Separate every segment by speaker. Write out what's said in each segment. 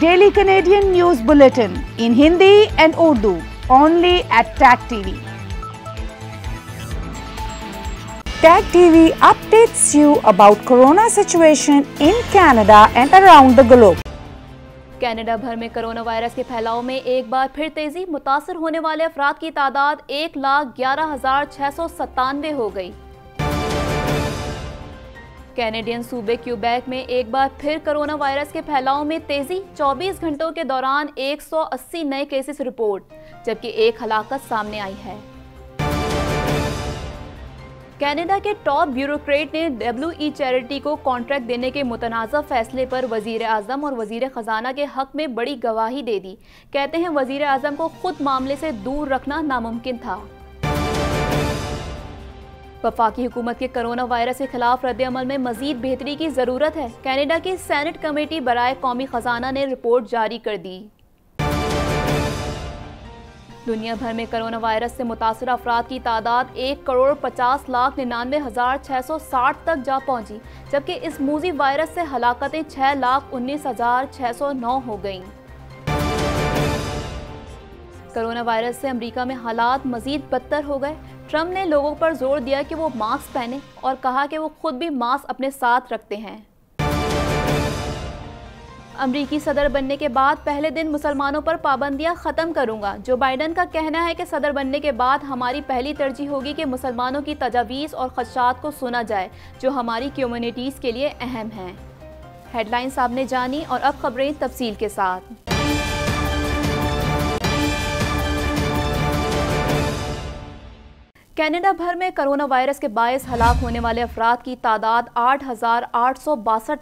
Speaker 1: Daily Canadian news bulletin in Hindi and Urdu only at tag TV tag TV updates you about corona situation in Canada and around the globe Canada भर में corona virus के फैलाव में एक बार फिर तेजी मुतासर होने वाले अफराद की तादाद एक लाख ग्यारह हजार छह सौ सत्तानवे हो गई कैनेडियन सूबे क्यूबैक में एक बार फिर कोरोना वायरस के फैलाव में तेजी 24 घंटों के दौरान 180 नए केसेस रिपोर्ट जबकि एक हलाकत सामने आई है कनाडा के टॉप ब्यूरोक्रेट ने डब्ल्यू ई चैरिटी को कॉन्ट्रैक्ट देने के मुतनाज़ फैसले पर वजीर अजम और वजीर ख़जाना के हक में बड़ी गवाही दे दी कहते हैं वजीर अजम को खुद मामले से दूर रखना नामुमकिन था वफाकी हुकूमत के कोरोना वायरस के खिलाफ अमल में मजीद बेहतरी की ज़रूरत है कैनेडा की सैनेट कमेटी बरए कौमी ख़जाना ने रिपोर्ट जारी कर दी दुनिया भर में कोरोना वायरस से मुतासर अफराद की तादाद एक करोड़ पचास लाख निन्यानवे हज़ार छः सौ साठ तक जा पहुंची, जबकि इस मूजी वायरस से हलाकतें छः लाख उन्नीस हज़ार छः सौ नौ हो गईं। कोरोना वायरस से अमेरिका में हालात मजीद बदतर हो गए ट्रंप ने लोगों पर जोर दिया कि वो मास्क पहने और कहा कि वो खुद भी मास्क अपने साथ रखते हैं अमरीकी सदर बनने के बाद पहले दिन मुसलमानों पर पाबंदियां ख़त्म करूंगा जो बाइडन का कहना है कि सदर बनने के बाद हमारी पहली तरजीह होगी कि मुसलमानों की तजावीज़ और खदशात को सुना जाए जो हमारी कम्यूनिटीज़ के लिए अहम हैं हेडलाइंस आपने जानी और अब खबरें तफसील के साथ कनाडा भर में कोरोना वायरस के बायस हलाक होने वाले अफराद की तादाद आठ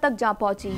Speaker 1: तक जा पहुंची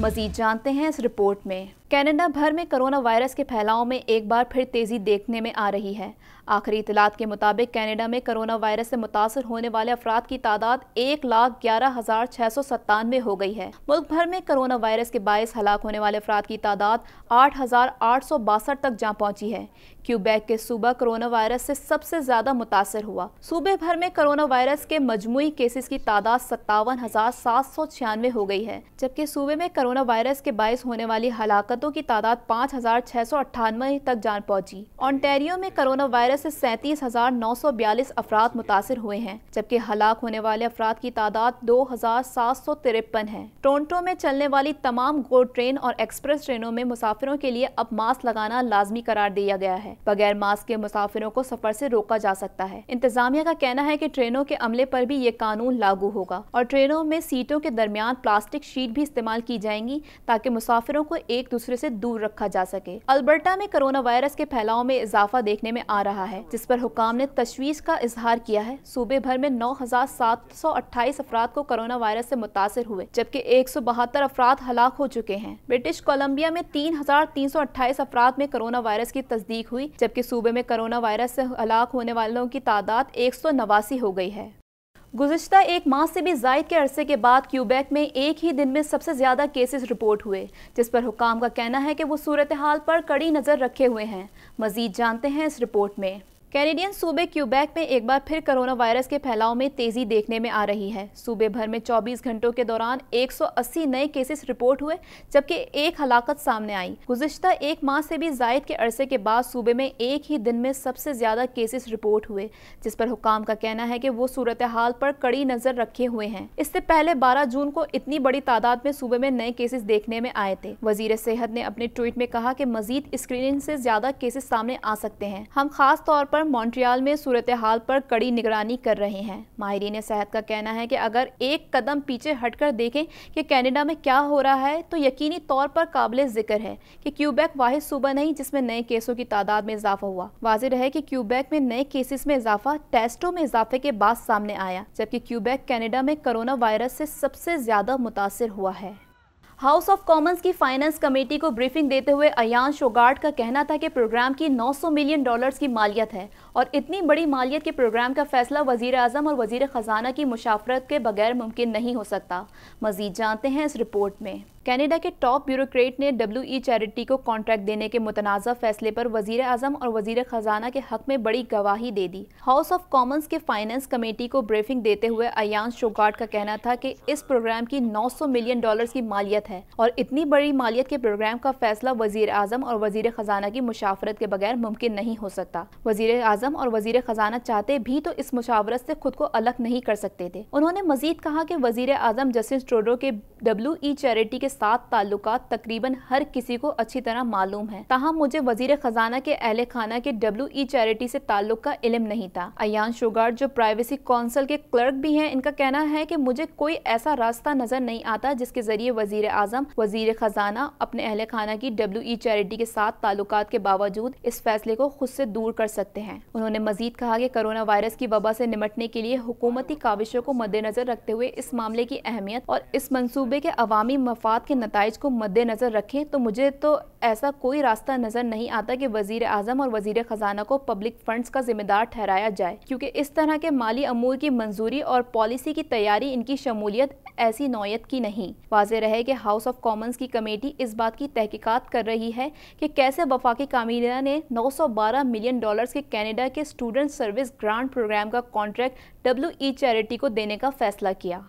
Speaker 1: मजीद जानते हैं इस रिपोर्ट में कनाडा भर में कोरोना वायरस के फैलाव में एक बार फिर तेज़ी देखने में आ रही है आखिरी इतलात के मुताबिक कनाडा में कोरोना वायरस से मुतासर होने वाले अफराद की तादाद एक लाख ग्यारह हज़ार छह सौ सत्तानवे हो गई है मुल्क भर में कोरोना वायरस के बायस हलाक होने वाले अफराद की तादाद आठ हज़ार आठ सौ बासठ तक जा पहुंची है क्यूबैक के सूबा कोरोना वायरस से सबसे ज़्यादा मुतासर हुआ सूबे भर में कोरोना वायरस के मजमू केसेस की तादाद सत्तावन हज़ार सात सौ छियानवे हो गई है जबकि सूबे में कोरोना वायरस के बायस होने वाली हलाकत मुलाकातों की तादाद पाँच हजार छह सौ अट्ठानवे तक जान पहुंची। ऑन्टेरियो में कोरोना वायरस से सैंतीस हजार नौ सौ बयालीस अफराद मुतासर हुए हैं जबकि हलाक होने वाले अफराद की तादाद दो हजार सात सौ तिरपन है टोरंटो में चलने वाली तमाम गो ट्रेन और एक्सप्रेस ट्रेनों में मुसाफिरों के लिए अब मास्क लगाना लाजमी करार दिया गया है बगैर मास्क के मुसाफिरों को सफर से रोका जा सकता है इंतजामिया का कहना है की ट्रेनों के अमले पर भी ये कानून लागू होगा और ट्रेनों में सीटों के दरमियान प्लास्टिक शीट भी इस्तेमाल की जाएंगी ताकि मुसाफिरों को एक दूसरे दूसरे से दूर रखा जा सके अल्बर्टा में कोरोना वायरस के फैलाव में इजाफा देखने में आ रहा है जिस पर हुकाम ने तशवीश का इजहार किया है सूबे भर में नौ हजार सात सौ अट्ठाईस अफराद को कोरोना वायरस ऐसी मुतासर हुए जबकि एक सौ बहत्तर अफराद हलाक हो चुके हैं ब्रिटिश कोलम्बिया में तीन हजार तीन सौ अट्ठाईस अफराद में कोरोना वायरस की तस्दीक हुई जबकि सूबे में कोरोना वायरस ऐसी हलाक होने वालों की तादाद एक सौ नवासी हो गयी है गुजशत एक माह से भी जायद के अरसे के बाद क्यूबैक में एक ही दिन में सबसे ज़्यादा केसेस रिपोर्ट हुए जिस पर हुकाम का कहना है कि वो सूरत हाल पर कड़ी नज़र रखे हुए हैं मज़ीद जानते हैं इस रिपोर्ट में कैनेडियन सूबे क्यूबैक में एक बार फिर कोरोना वायरस के फैलाव में तेजी देखने में आ रही है सूबे भर में 24 घंटों के दौरान 180 नए केसेस रिपोर्ट हुए जबकि एक हलाकत सामने आई गुजशत एक माह से भी जायद के अरसे के बाद सूबे में एक ही दिन में सबसे ज्यादा केसेस रिपोर्ट हुए जिस पर हुकाम का कहना है कि वो सूरत हाल पर कड़ी नजर रखे हुए हैं इससे पहले बारह जून को इतनी बड़ी तादाद में सूबे में नए केसेस देखने में आए थे वजीर सेहत ने अपने ट्वीट में कहा की मजीद स्क्रीनिंग से ज्यादा केसेस सामने आ सकते हैं हम खास तौर पर पर मॉन्ट्रियल में सूरत हाल पर कड़ी निगरानी कर रहे हैं माहरीन सेहत का कहना है कि अगर एक कदम पीछे हटकर देखें कि कनाडा में क्या हो रहा है तो यकीनी तौर पर काबिल जिक्र है कि क्यूबैक वाहि सूबा नहीं जिसमें नए केसों की तादाद में इजाफा हुआ वाजिर है कि क्यूबैक में नए केसेस में इजाफा टेस्टों में इजाफे के बाद सामने आया जबकि क्यूबैक कैनेडा में कोरोना वायरस से सबसे ज्यादा मुतासर हुआ है हाउस ऑफ कॉमन्स की फाइनेंस कमेटी को ब्रीफिंग देते हुए अयान शोगार्ड का कहना था कि प्रोग्राम की 900 मिलियन डॉलर्स की मालियत है और इतनी बड़ी मालियत के प्रोग्राम का फैसला वजीर अजम और वजीर ख़जाना की मुशाफरत के बगैर मुमकिन नहीं हो सकता मजीद जानते हैं इस रिपोर्ट में कनाडा के टॉप ब्यूरोक्रेट ने डब्ल्यू ई e चैरिटी को कॉन्ट्रैक्ट देने के मुतनाज़ा फैसले पर वजीर अजम और वजीर खजाना के हक में बड़ी गवाही दे दी हाउस ऑफ कॉमन्स के फाइनेंस कमेटी को ब्रीफिंग देते हुए अयान शोगाट का कहना था कि इस प्रोग्राम की 900 मिलियन डॉलर की मालियत है और इतनी बड़ी मालियत के प्रोग्राम का फैसला वजीर अजम और वजीर खजाना की मुशावरत के बगैर मुमकिन नहीं हो सकता वजीर अजम और वजीर खजाना चाहते भी तो इस मुशावरत से खुद को अलग नहीं कर सकते थे उन्होंने मजीद कहा कि वजीर अजम जस्टिस ट्रोडो के डब्ल्यू ई e चैरिटी के साथ ताल्लुक तकरीबन हर किसी को अच्छी तरह मालूम है तहम मुझे वजीर खजाना के अहल खाना के डब्ल्यू ई चैरिटी ऐसी ताल्लुक का इलम नहीं था अयान शुगार जो प्राइवेसी काउंसिल के क्लर्क भी है इनका कहना है की मुझे कोई ऐसा रास्ता नजर नहीं आता जिसके जरिए वजीर आजम वजीर खजाना अपने अहल खाना की डब्ल्यू ई चैरिटी के साथ ताल्लुक के बावजूद इस फैसले को खुद ऐसी दूर कर सकते हैं उन्होंने मजीद कहा की कोरोना वायरस की वबा ऐसी निमटने के लिए हुकूमती काविशों को मद्देनजर रखते हुए इस मामले की अहमियत और इस मनसूबे के अवामी मफाद के नतज को मद्देनज़र रखें तो मुझे तो ऐसा कोई रास्ता नज़र नहीं आता कि वजीर अजम और वजीर ख़जाना को पब्लिक फंड्स का जिम्मेदार ठहराया जाए क्योंकि इस तरह के माली अमूर की मंजूरी और पॉलिसी की तैयारी इनकी शमूलियत ऐसी नौयत की नहीं वाज रहे कि हाउस ऑफ कॉमन्स की कमेटी इस बात की तहकीकत कर रही है कि कैसे वफाकी कामीना ने 912 मिलियन डॉलर्स के कनाडा के स्टूडेंट सर्विस ग्रांट प्रोग्राम का कॉन्ट्रैक्ट डब्ल्यू ई चैरिटी को देने का फैसला किया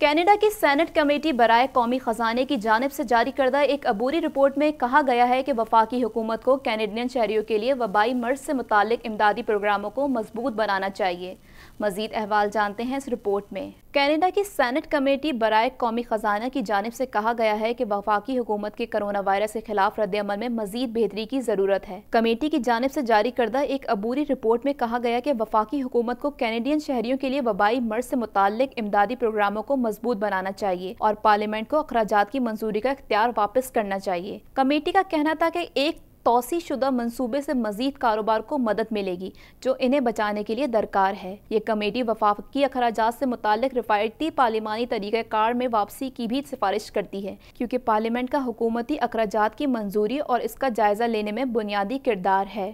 Speaker 1: कनाडा की सेनेट कमेटी बरए कौमी ख़जाने की जानब से जारी करदा एक अबूरी रिपोर्ट में कहा गया है कि वफाकी हुकूमत को कैनेडियन शहरीों के लिए वबाई मर्ज से मुतल इमदादी प्रोग्रामों को मजबूत बनाना चाहिए मजीद अहवाल जानते हैं इस रिपोर्ट में कैनेडा की सैनट कमेटी बरए कौमी ख़जाना की जानब से कहा गया है कि वफाकी हुकूमत के कोरोना वायरस के खिलाफ रद्द अमल में मजीद बेहतरी की ज़रूरत है कमेटी की जानब से जारी करदा एक अबूरी रिपोर्ट में कहा गया कि वफाकी हुकूमत को कैनेडियन शहरों के लिए वबाई मर्ज से मुतल इमदादी प्रोग्रामों को मजबूत बनाना चाहिए और पार्लियामेंट को अखराज की मंजूरी का इख्तियार वापस करना चाहिए कमेटी का कहना था कि एक तोसी शुदा मनसूबे से मजीद कारोबार को मदद मिलेगी जो इन्हें बचाने के लिए दरकार है ये कमेटी वफाकी अखराज से मुतक रिफायती पार्लिमानी तरीक़ार में वापसी की भी सिफारिश करती है क्योंकि पार्लियामेंट का हुकूमती अखराज की मंजूरी और इसका जायज़ा लेने में बुनियादी किरदार है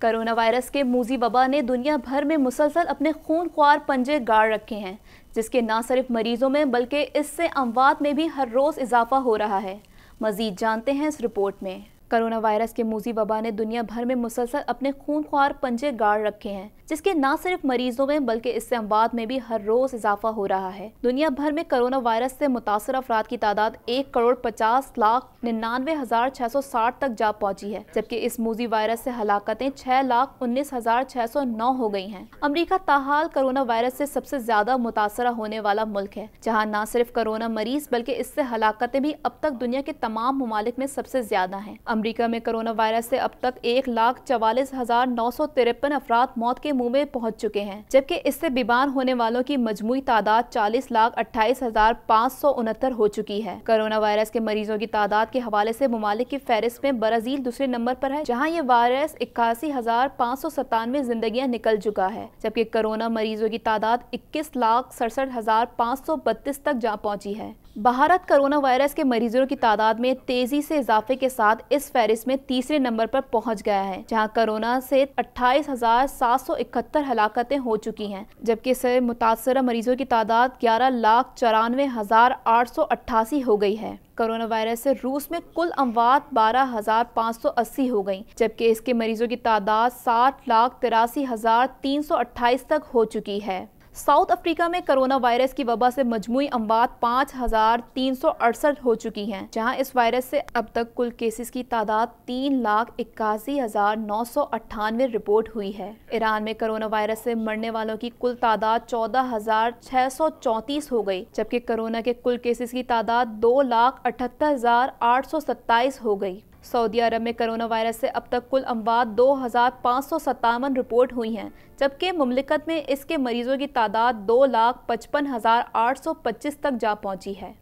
Speaker 1: करोना वायरस के मूजी वबा ने दुनिया भर में मुसलसल अपने खून ख्वार पंजे गाड़ रखे हैं जिसके ना सिर्फ मरीजों में बल्कि इससे अमवात में भी हर रोज़ इजाफा हो रहा है मज़ीद जानते हैं इस रिपोर्ट में कोरोना वायरस के मूजी वबा ने दुनिया भर में मुसलसल अपने खून ख्वार पंजे गाड़ रखे हैं जिसके न सिर्फ मरीजों में बल्कि इससे अमवात में भी हर रोज इजाफा हो रहा है दुनिया भर में कोरोना वायरस से मुतासर अफराद की तादाद एक करोड़ पचास लाख निन्यानवे हजार छह सौ साठ तक जा पहुंची है जबकि इस मूजी वायरस से हलाकतें छह लाख उन्नीस हजार छह सौ नौ हो गई हैं। अमरीका ताहाल कोरोना वायरस से सबसे ज्यादा मुतासर होने वाला मुल्क है जहाँ न सिर्फ कोरोना मरीज बल्कि इससे हलाकतें भी अब तक दुनिया के तमाम ममालिक में सबसे ज्यादा है अमरीका में कोरोना वायरस से अब तक एक लाख चवालीस हजार नौ सौ तिरपन अफराद मौत के मुंह में पहुंच चुके हैं जबकि इससे बीमार होने वालों की मजमू तादाद चालीस लाख अट्ठाईस हजार पाँच सौ उनहत्तर हो चुकी है कोरोना वायरस के मरीजों की तादाद के हवाले ऐसी ममालिक की फहरिस्त में ब्राजील दूसरे नंबर आरोप है जहाँ ये वायरस इक्यासी हजार पाँच सौ सतानवे जिंदगी निकल चुका है जबकि कोरोना मरीजों की तादाद इक्कीस लाख सड़सठ हजार पाँच सौ बत्तीस तक जा पहुँची है भारत कोरोना वायरस के मरीजों की तादाद में तेजी से इजाफे के साथ इस फहरिस्त में तीसरे नंबर पर पहुंच गया है जहां कोरोना से अट्ठाईस हजार सात सौ इकहत्तर हलाकतें हो चुकी हैं जबकि इससे मुतासर मरीजों की तादाद ग्यारह लाख चौरानवे हजार आठ सौ अट्ठासी हो गई है कोरोना वायरस से रूस में कुल अमवात 12,580 हो गई जबकि इसके मरीजों की तादाद सात लाख तिरासी हजार तीन सौ अट्ठाईस तक हो चुकी है साउथ अफ्रीका में कोरोना वायरस की वबा से मजमू अमवात पाँच हजार तीन सौ अड़सठ हो चुकी हैं जहां इस वायरस से अब तक कुल केसेस की तादाद तीन लाख इक्यासी हजार नौ सौ अट्ठानवे रिपोर्ट हुई है ईरान में कोरोना वायरस से मरने वालों की कुल तादाद चौदह हजार छह सौ चौंतीस हो गई जबकि कोरोना के कुल केसेस की तादाद दो लाख अठहत्तर हजार आठ सौ सत्ताईस हो गई सऊदी अरब में करोना वायरस से अब तक कुल अमवात दो रिपोर्ट हुई हैं जबकि ममलिकत में इसके मरीजों की तादाद दो लाख पचपन हज़ार आठ सौ पच्चीस तक जा पहुंची है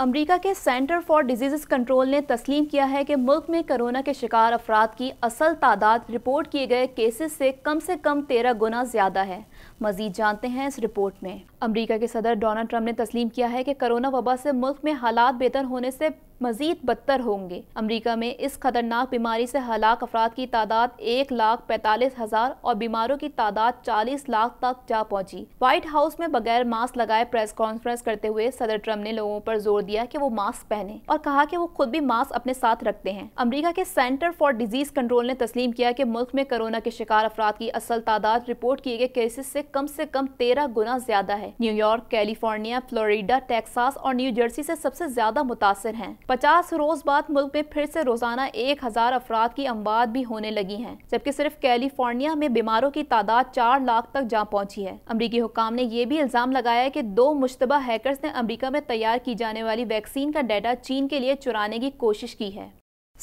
Speaker 1: अमेरिका के सेंटर फॉर डिजीज़ कंट्रोल ने तस्लीम किया है कि मुल्क में कोरोना के शिकार अफराद की असल तादाद रिपोर्ट किए गए केसेस से कम से कम तेरह गुना ज़्यादा है मजीद जानते हैं इस रिपोर्ट में अमेरिका के सदर डोनाल्ड ट्रंप ने तस्लीम किया है कि कोरोना वबा से मुल्क में हालात बेहतर होने से मजीद बदतर होंगे अमरीका में इस खतरनाक बीमारी से हलाक अफराद की तादाद एक लाख पैंतालीस हजार और बीमारों की तादाद चालीस लाख तक जा पहुंची व्हाइट हाउस में बगैर मास्क लगाए प्रेस कॉन्फ्रेंस करते हुए सदर ट्रम्प ने लोगों पर जोर दिया कि वो मास्क पहने और कहा कि वो खुद भी मास्क अपने साथ रखते हैं अमरीका के सेंटर फॉर डिजीज कंट्रोल ने तस्लीम किया कि मुल्क में कोरोना के शिकार अफराद की असल तादाद रिपोर्ट किए गए केसेस से कम से कम तेरह गुना ज्यादा है न्यूयॉर्क कैलिफोर्निया फ्लोरिडा टेक्सास और न्यू जर्सी से सबसे ज्यादा मुतासर हैं पचास रोज़ बाद मुल्क में फिर से रोज़ाना एक हज़ार अफराद की अमवात भी होने लगी हैं जबकि सिर्फ कैलिफोर्निया में बीमारों की तादाद चार लाख तक जा पहुंची है अमरीकी हुकाम ने यह भी इल्ज़ाम लगाया है कि दो मुशतबा हैकर्स ने अमरीका में तैयार की जाने वाली वैक्सीन का डाटा चीन के लिए चुराने की कोशिश की है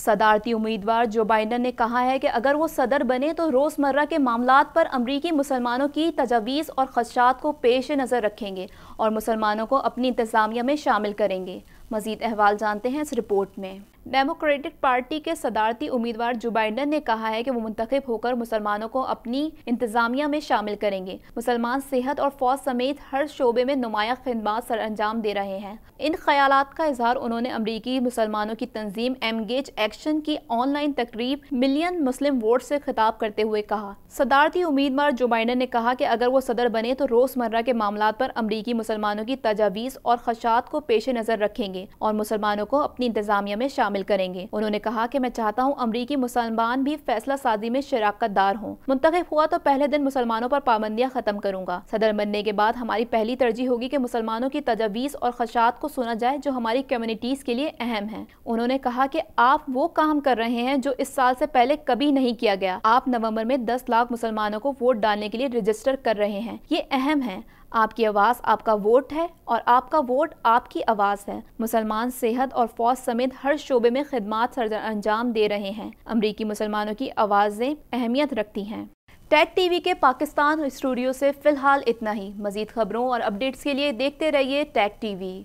Speaker 1: सदारती उम्मीदवार जो बाइडन ने कहा है कि अगर वो सदर बने तो रोज़मर्रा के मामला पर अमरीकी मुसलमानों की तजावीज़ और खदशात को पेश नज़र रखेंगे और मुसलमानों को अपनी इंतज़ामिया में शामिल करेंगे मजीद अहवाल जानते हैं इस रिपोर्ट में डेमोक्रेटिक पार्टी के सदारती उम्मीदवार जो बाइडन ने कहा है कि वो मुंतखब होकर मुसलमानों को अपनी इंतजामिया में शामिल करेंगे मुसलमान सेहत और फौज समेत हर शोबे में नुमाया खदमात सर अंजाम दे रहे हैं इन ख्याल का इजहार उन्होंने अमरीकी मुसलमानों की तंजीम एमगेज एक्शन की ऑनलाइन तकरीब मिलियन मुस्लिम वोट से खिताब करते हुए कहा सदारती उम्मीदवार जो बाइडन ने कहा कि अगर वो सदर बने तो रोजमर्रा के मामला पर अमरीकी मुसलमानों की तजावीज़ और खशात को पेश नज़र रखेंगे और मुसलमानों को अपनी इंतजामिया में शामिल शामिल करेंगे उन्होंने कहा की मैं चाहता हूँ अमरीकी मुसलमान भी फैसला साजी में शराकत दार हों मुंतब हुआ तो पहले दिन मुसलमानों पर पाबंदियाँ खत्म करूंगा सदर बनने के बाद हमारी पहली तरजीह होगी की मुसलमानों की तजावीज़ और खदशात को सुना जाए जो हमारी कम्युनिटीज़ के लिए अहम है उन्होंने कहा कि आप वो काम कर रहे हैं जो इस साल से पहले कभी नहीं किया गया आप नवम्बर में दस लाख मुसलमानों को वोट डालने के लिए रजिस्टर कर रहे हैं ये अहम है आपकी आवाज़ आपका वोट है और आपका वोट आपकी आवाज़ है मुसलमान सेहत और फौज समेत हर शोबे में खदमात अंजाम दे रहे हैं अमरीकी मुसलमानों की आवाज़ें अहमियत रखती हैं टेट टीवी के पाकिस्तान स्टूडियो से फ़िलहाल इतना ही मज़ीद खबरों और अपडेट्स के लिए देखते रहिए tag TV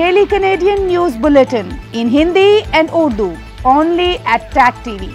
Speaker 1: daily Canadian news bulletin in Hindi and Urdu only at tag TV